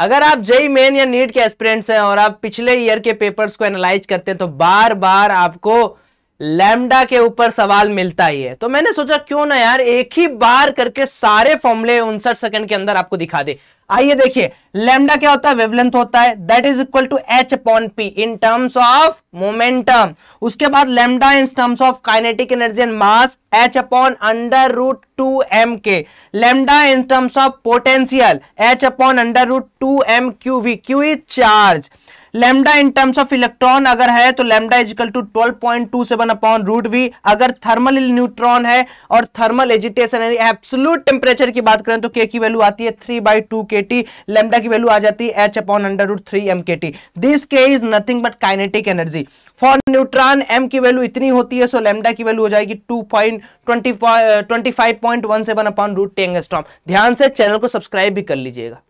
अगर आप जय मेन या नीट के एस्पिरेंट्स हैं और आप पिछले ईयर के पेपर्स को एनालाइज करते हैं तो बार बार आपको लैमडा के ऊपर सवाल मिलता ही है तो मैंने सोचा क्यों ना यार एक ही बार करके सारे फॉर्मुले उनसठ सेकंड के अंदर आपको दिखा दे आइए देखिए लैमडा क्या होता है वेवलेंथ होता है that is equal to H upon P in terms of momentum उसके बाद lambda in terms of kinetic energy and mass H upon under root two M K lambda in terms of potential H upon under root two M Q V Q is charge lambda in terms of electron अगर है तो lambda is equal to twelve point two seven upon root V अगर thermal neutron है और thermal agitation यानी absolute temperature की बात करें तो के की वैल्यू आती है three by two K T lambda की वैल्यू आ जाती है H upon under root three M K T this K is nothing but kinetic energy for neutron M की वैल्यू इतनी होती है सो लेमडा की वैल्यू हो जाएगी two point twenty five point one seven upon root angstrom ध्यान से channel को सब्सक्राइब भी कर लीजिएगा